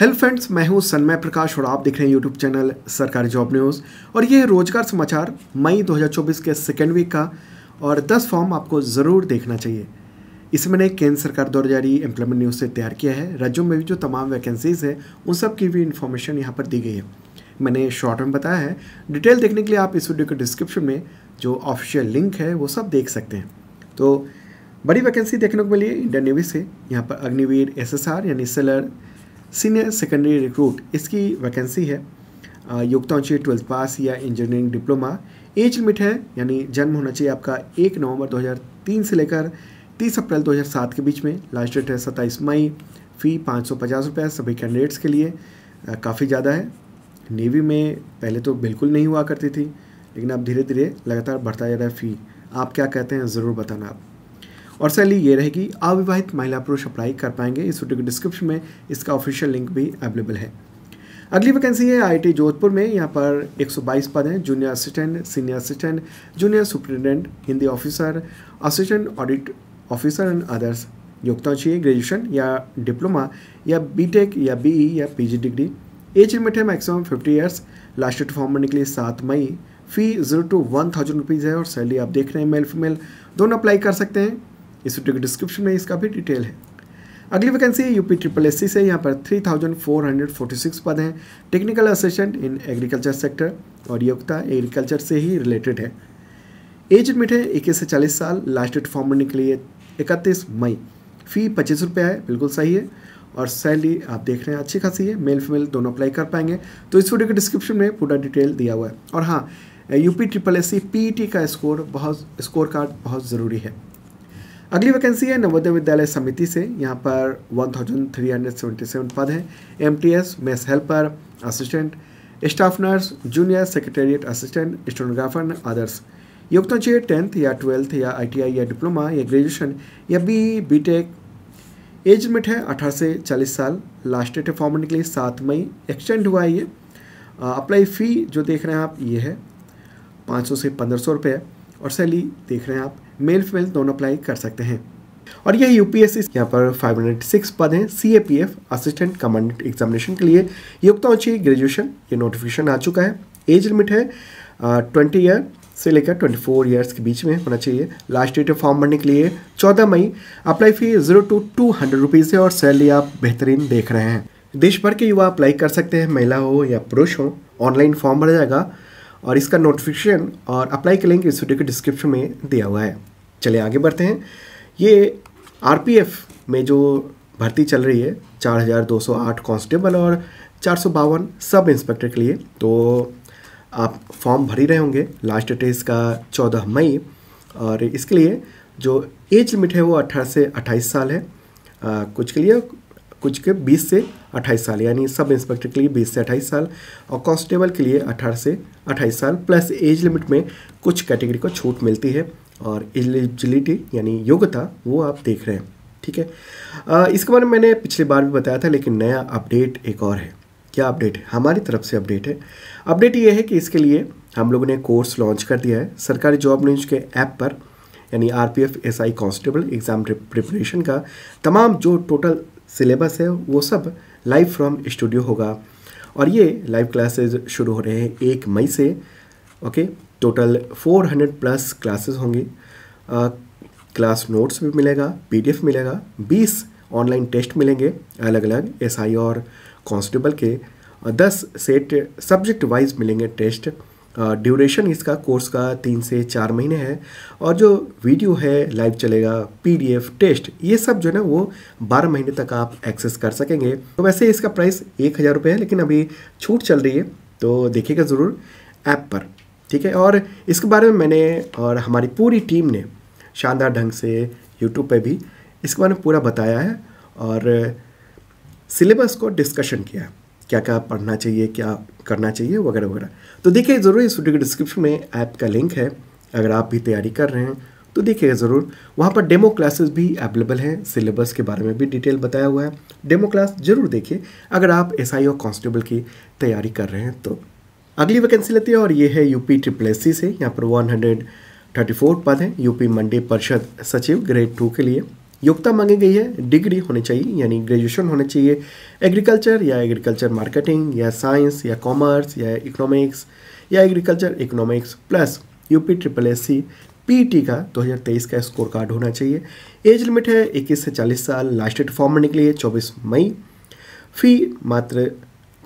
hello friends मैं हूं सन्मय प्रकाश और आप देख रहे हैं यूट्यूब चैनल सरकारी जॉब न्यूज़ और ये रोजगार समाचार मई 2024 के सेकेंड वीक का और 10 फॉर्म आपको ज़रूर देखना चाहिए इसे मैंने केंद्र सरकार द्वारा जारी एम्प्लॉयमेंट न्यूज़ से तैयार किया है राज्यों में भी जो तमाम वैकेंसीज़ हैं उन सब की भी इन्फॉर्मेशन यहाँ पर दी गई है मैंने शॉर्ट में बताया है डिटेल देखने के लिए आप इस वीडियो के डिस्क्रिप्शन में जो ऑफिशियल लिंक है वो सब देख सकते हैं तो बड़ी वैकेंसी देखने को मिली है इंडियन नेवी से यहाँ पर अग्निवीर एसएसआर यानी सेलर सीनियर सेकेंडरी रिक्रूट इसकी वैकेंसी है योग्यता होनी चाहिए ट्वेल्थ पास या इंजीनियरिंग डिप्लोमा एज लिमिट है यानी जन्म होना चाहिए आपका एक नवंबर 2003 से लेकर 30 अप्रैल 2007 के बीच में लास्ट डेट है सत्ताईस मई फ़ी पाँच सौ पचास सभी कैंडिडेट्स के लिए काफ़ी ज़्यादा है नेवी में पहले तो बिल्कुल नहीं हुआ करती थी लेकिन अब धीरे धीरे लगातार बढ़ता जा रहा है फ़ी आप क्या कहते हैं ज़रूर बताना आप और सैली ये रहेगी अविवाहित महिला पुरुष अप्लाई कर पाएंगे इस वीडियो के डिस्क्रिप्शन में इसका ऑफिशियल लिंक भी अवेलेबल है अगली वैकेंसी है आईआईटी जोधपुर में यहाँ पर 122 पद हैं junior assistant senior assistant junior superintendent Hindi officer assistant audit officer and others योग्यता चाहिए ग्रेजुएशन या डिप्लोमा या बीटेक या बीई e या पीजी डिग्री एज लिमिट है maximum fifty years last date form भरने के लिए सात मई fee zero to one thousand rupees है और सैलरी आप देख रहे हैं मेल फीमेल दोनों अप्लाई कर सकते हैं इस वीडियो के डिस्क्रिप्शन में इसका भी डिटेल है अगली वैकेंसी यूपी ट्रिपल एस से यहाँ पर 3,446 पद हैं technical assistant in agriculture sector और योग्यता एग्रीकल्चर से ही रिलेटेड है एज लिमिट है इक्कीस से चालीस साल लास्ट डेट फॉर्म भरने के लिए इकतीस मई फ़ी पच्चीस रुपया है बिल्कुल सही है और सैलरी आप देख रहे हैं अच्छी खासी है मेल फीमेल दोनों अप्लाई कर पाएंगे तो इस वीडियो के डिस्क्रिप्शन में पूरा डिटेल दिया हुआ है और हाँ UP triple S C T का स्कोर बहुत स्कोर कार्ड बहुत ज़रूरी है अगली वैकेंसी है नवोदय विद्यालय समिति से यहाँ पर 1377 पद हैं M T S mess helper assistant staff nurse junior secretariat assistant stenographer others ये चाहिए टेंथ या ट्वेल्थ या आई या डिप्लोमा या ग्रेजुएशन या बी टेक एज लिमिट है अठारह से चालीस साल लास्ट डेट है फॉर्म के लिए सात मई एक्सटेंड हुआ है ये अप्लाई फ़ी जो देख रहे हैं आप ये है पाँच सौ से पंद्रह सौ रुपये और सैली देख रहे हैं आप मेल फीमेल दोनों अप्लाई कर सकते हैं और यह यूपीएससी यहाँ पर सिक्स पद हैं C A P F assistant commandant examination के लिए युक्ताओं चाहिए ग्रेजुएशन ये नोटिफिकेशन आ चुका है एज लिमिट है ट्वेंटी ईयर से लेकर 24 ईयर्स के बीच में होना चाहिए लास्ट डेट फॉर्म भरने के लिए 14 मई apply fee zero to two hundred rupees है और सैलरी आप बेहतरीन देख रहे हैं देश भर के युवा अप्लाई कर सकते हैं महिला हो या पुरुष हो ऑनलाइन फॉर्म भरा जाएगा और इसका नोटिफिकेशन और अप्लाई के लिंक इस वीडियो के डिस्क्रिप्शन में दिया हुआ है चलिए आगे बढ़ते हैं ये आर में जो भर्ती चल रही है चार कांस्टेबल और चार सब इंस्पेक्टर के लिए तो आप फॉर्म भर ही रहे होंगे लास्ट डेट है इसका 14 मई और इसके लिए जो एज लिमिट है वो 18 से 28 साल है आ, कुछ के लिए कुछ के 20 से 28 साल यानी सब इंस्पेक्टर के लिए 20 से 28 साल और कांस्टेबल के लिए 18 से 28 साल प्लस एज लिमिट में कुछ कैटेगरी को छूट मिलती है और एलिजिबिलिटी यानी योग्यता वो आप देख रहे हैं ठीक है आ, इसके बारे में मैंने पिछली बार भी बताया था लेकिन नया अपडेट एक और है क्या अपडेट है हमारी तरफ से अपडेट है अपडेट ये है कि इसके लिए हम लोगों ने कोर्स लॉन्च कर दिया है सरकारी जॉब न्यूज के ऐप पर यानी R P F S I constable exam preparation का तमाम जो टोटल सिलेबस है वो सब लाइव फ्रॉम स्टूडियो होगा और ये लाइव क्लासेस शुरू हो रहे हैं एक मई से ओके टोटल 400 प्लस क्लासेस होंगी क्लास नोट्स भी मिलेगा पीडीएफ मिलेगा 20 ऑनलाइन टेस्ट मिलेंगे अलग अलग एसआई और कांस्टेबल के 10 सेट सब्जेक्ट वाइज मिलेंगे टेस्ट ड्यूरेशन इसका कोर्स का तीन से चार महीने है और जो वीडियो है लाइव चलेगा पीडीएफ टेस्ट ये सब जो है ना वो बारह महीने तक आप एक्सेस कर सकेंगे तो वैसे इसका प्राइस एक हज़ार रुपये है लेकिन अभी छूट चल रही है तो देखिएगा ज़रूर ऐप पर ठीक है और इसके बारे में मैंने और हमारी पूरी टीम ने शानदार ढंग से यूट्यूब पर भी इसके बारे में पूरा बताया है और सिलेबस को डिस्कशन किया है क्या क्या पढ़ना चाहिए क्या करना चाहिए वगैरह वगैरह तो देखिए ज़रूर इस वीडियो के डिस्क्रिप्शन में ऐप का लिंक है अगर आप भी तैयारी कर रहे हैं तो देखिएगा ज़रूर वहाँ पर डेमो क्लासेस भी अवेलेबल हैं सिलेबस के बारे में भी डिटेल बताया हुआ है डेमो क्लास जरूर देखिए अगर आप एस और कांस्टेबल की तैयारी कर रहे हैं तो अगली वैकेंसी लेती है और ये है यूपी ट्रिपल एस से यहाँ पर वन हंड्रेड थर्टी फोर पद हैं यूपी मंडी परिषद सचिव ग्रेड टू के लिए योग्यता मांगी गई है डिग्री होनी चाहिए यानी ग्रेजुएशन होना चाहिए एग्रीकल्चर या एग्रीकल्चर मार्केटिंग या साइंस या कॉमर्स या इकोनॉमिक्स या agriculture economics plus UP triple S C T का 2023 का स्कोर कार्ड होना चाहिए एज लिमिट है 21 से 40 साल लास्ट डेट फॉर्म भरने के लिए 24 मई फी मात्र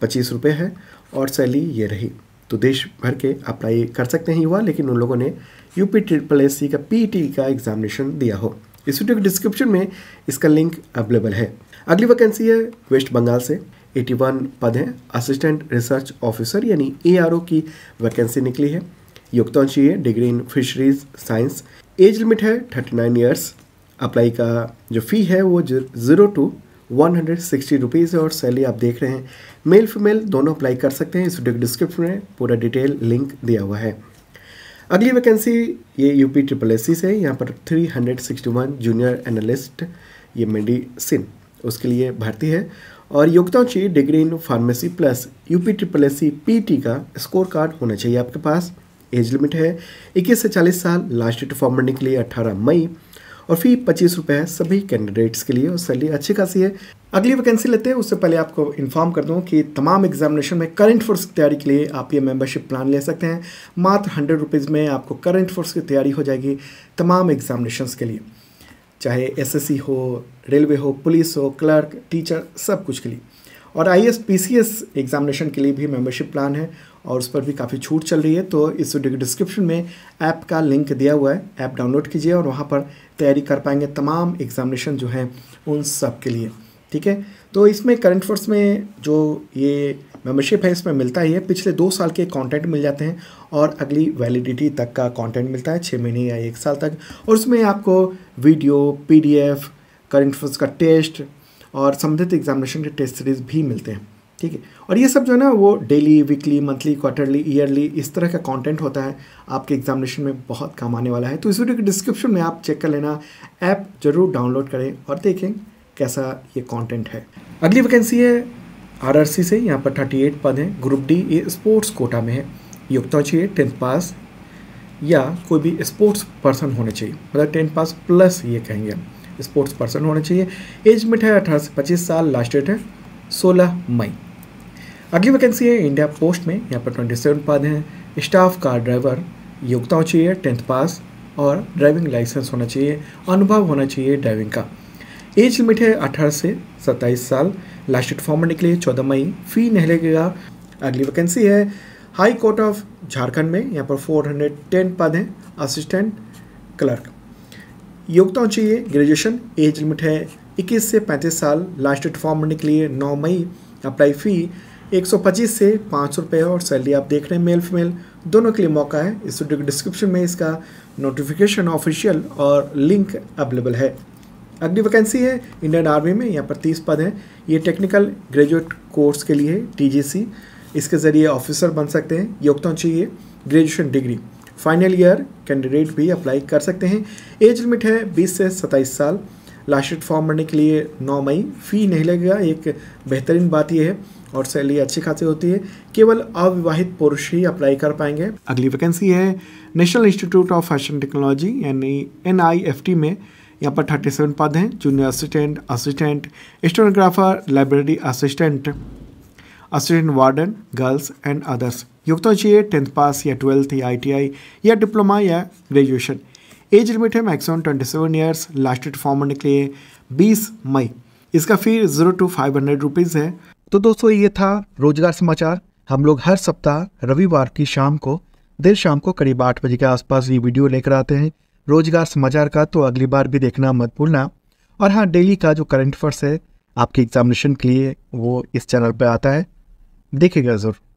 पच्चीस रुपये है और सैली ये रही तो देश भर के अप्लाई कर सकते हैं युवा लेकिन उन लोगों ने यूपी ट्रिपल एस सी का टी का एग्जामिनेशन दिया हो इस वीडियो के डिस्क्रिप्शन में इसका लिंक अवेलेबल है अगली वैकेंसी है वेस्ट बंगाल से 81 पद हैं असिस्टेंट रिसर्च ऑफिसर यानी ए की वैकेंसी निकली है योगतांशी है degree in fisheries science age limit है 39 नाइन ईयर्स अप्लाई का जो फ़ी है वो zero to one hundred sixty rupees है और सैलरी आप देख रहे हैं मेल फीमेल दोनों अप्लाई कर सकते हैं इस वीडियो के डिस्क्रिप्शन में पूरा डिटेल लिंक दिया हुआ है अगली वैकेंसी ये यूपी ट्रिपल एस सी से यहाँ पर three hundred sixty one junior analyst ये मेडिसिन उसके लिए भर्ती है और योग्यताओं चाहिए degree in pharmacy plus UP triple S C P T का स्कोर कार्ड होना चाहिए आपके पास एज लिमिट है इक्कीस से चालीस साल लास्ट डेट फॉर्म भरने के लिए अट्ठारह मई और फी पच्चीस रुपये है सभी कैंडिडेट्स के लिए और सैलरी अच्छी खासी है अगली वैकेंसी लेते हैं उससे पहले आपको इन्फॉर्म कर दूं कि तमाम एग्जामिनेशन में करंट फोर्स की तैयारी के लिए आप ये मेंबरशिप प्लान ले सकते हैं मात्र हंड्रेड रुपीज़ में आपको करंट फोर्स की तैयारी हो जाएगी तमाम एग्जामिनेशन के लिए चाहे एस हो रेलवे हो पुलिस हो क्लर्क टीचर सब कुछ के लिए और I S P C S examination के लिए भी मेम्बरशिप प्लान है और उस पर भी काफ़ी छूट चल रही है तो इस डिस्क्रिप्शन में ऐप का लिंक दिया हुआ है ऐप डाउनलोड कीजिए और वहाँ पर तैयारी कर पाएंगे तमाम एग्जामिनेशन जो हैं उन सब के लिए ठीक है तो इसमें करंट फोर्स में जो ये मेम्बरशिप है इसमें मिलता ही है पिछले दो साल के कंटेंट मिल जाते हैं और अगली वैलिडिटी तक का कंटेंट मिलता है छः महीने या एक साल तक और उसमें आपको वीडियो पीडीएफ करंट फोर्स का टेस्ट और संबंधित एग्जामिनेशन के टेस्ट सीरीज़ भी मिलते हैं ठीक है और ये सब जो है ना वो daily weekly monthly quarterly yearly इस तरह का कंटेंट होता है आपके एग्जामिनेशन में बहुत काम आने वाला है तो इस वीडियो के डिस्क्रिप्शन में आप चेक कर लेना ऐप जरूर डाउनलोड करें और देखें कैसा ये कॉन्टेंट है अगली वैकेंसी है सी से यहाँ पर थर्टी एट पद हैं ग्रुप डी ये स्पोर्ट्स कोटा में है योग्यता चाहिए टेंथ पास या कोई भी स्पोर्ट्स पर्सन होने चाहिए मतलब टेंथ पास प्लस ये कहेंगे हम स्पोर्ट्स पर्सन होना चाहिए एज मिट है अठारह से पच्चीस साल लास्ट डेट है सोलह मई अगली वैकेंसी है इंडिया पोस्ट में यहाँ पर ट्वेंटी सेवन पद हैं स्टाफ कार ड्राइवर योग्यता होनी चाहिए टेंथ पास और ड्राइविंग लाइसेंस होना चाहिए अनुभव होना चाहिए ड्राइविंग का एज लिमिट है अठारह से सत्ताईस साल लास्ट डेट फॉर्म निकले चौदह मई फी नहीं लगेगा अगली वैकेंसी है हाई कोर्ट ऑफ झारखंड में यहाँ पर फोर हंड्रेड टेन पद हैं असिस्टेंट क्लर्क योग्यता चाहिए ग्रेजुएशन एज लिमिट है 21 से 35 साल लास्ट डेट फॉर्म भरने के लिए 9 मई अप्लाई फ़ी 125 से पाँच सौ रुपये और सैलरी आप देख रहे हैं मेल फीमेल दोनों के लिए मौका है इस वीडियो के डिस्क्रिप्शन में इसका नोटिफिकेशन ऑफिशियल और लिंक अवेलेबल है अगली वैकेंसी है इंडियन आर्मी में यहाँ पर तीस पद हैं ये टेक्निकल ग्रेजुएट कोर्स के लिए टी इसके ज़रिए ऑफिसर बन सकते हैं योग्यता चाहिए graduation degree final year candidate भी अप्लाई कर सकते हैं एज लिमिट है 20 से 27 साल लास्ट डेट फॉर्म भरने के लिए 9 मई फ़ी नहीं लगेगा एक बेहतरीन बात यह है और सैलरी अच्छी खासी होती है केवल अविवाहित पुरुष ही अप्लाई कर पाएंगे अगली वैकेंसी है national institute of fashion technology यानी एन में यहाँ पर 37 पद हैं junior assistant assistant stenographer library assistant assistant warden girls and others योग्यता चाहिए टेंथ पास या ट्वेल्थ या आई या डिप्लोमा या ग्रेजुएशन एज लिमिट है maximum twenty seven years last date form भरने के लिए बीस मई इसका fee zero to five hundred rupees है तो दोस्तों ये था रोजगार समाचार हम लोग हर सप्ताह रविवार की शाम को देर शाम को करीब आठ बजे के आसपास ये वीडियो लेकर आते हैं रोजगार समाचार का तो अगली बार भी देखना मत भूलना और हाँ डेली का जो करंट अफेयर्स है आपके एग्जामिनेशन के लिए वो इस चैनल पर आता है देखिएगा ज़रूर